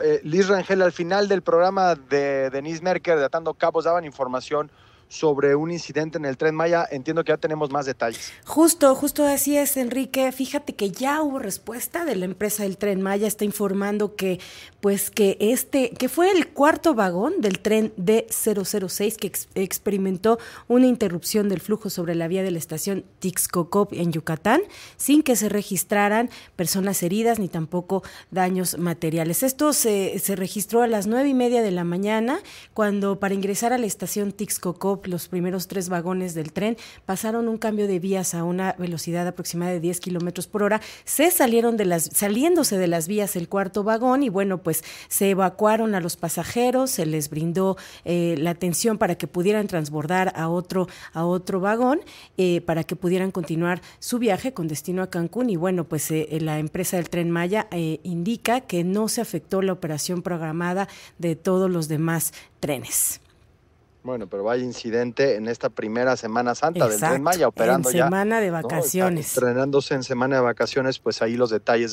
Eh, Liz Rangel, al final del programa de Denise Merker de Atando Cabos daban información sobre un incidente en el tren Maya. Entiendo que ya tenemos más detalles. Justo, justo así es, Enrique. Fíjate que ya hubo respuesta de la empresa del tren Maya. Está informando que, pues, que este, que fue el cuarto vagón del tren D006 que experimentó una interrupción del flujo sobre la vía de la estación Tixcocop en Yucatán, sin que se registraran personas heridas ni tampoco daños materiales. Esto se, se registró a las nueve y media de la mañana, cuando para ingresar a la estación Tixcocop los primeros tres vagones del tren pasaron un cambio de vías a una velocidad aproximada de 10 kilómetros por hora. Se salieron de las, saliéndose de las vías el cuarto vagón y bueno, pues se evacuaron a los pasajeros, se les brindó eh, la atención para que pudieran transbordar a otro, a otro vagón, eh, para que pudieran continuar su viaje con destino a Cancún. Y bueno, pues eh, la empresa del tren Maya indica que no se afectó la operación programada de todos los demás trenes. Bueno, pero vaya incidente en esta primera Semana Santa del Tren Maya, operando en semana de vacaciones. Entrenándose en semana de vacaciones, pues ahí los detalles.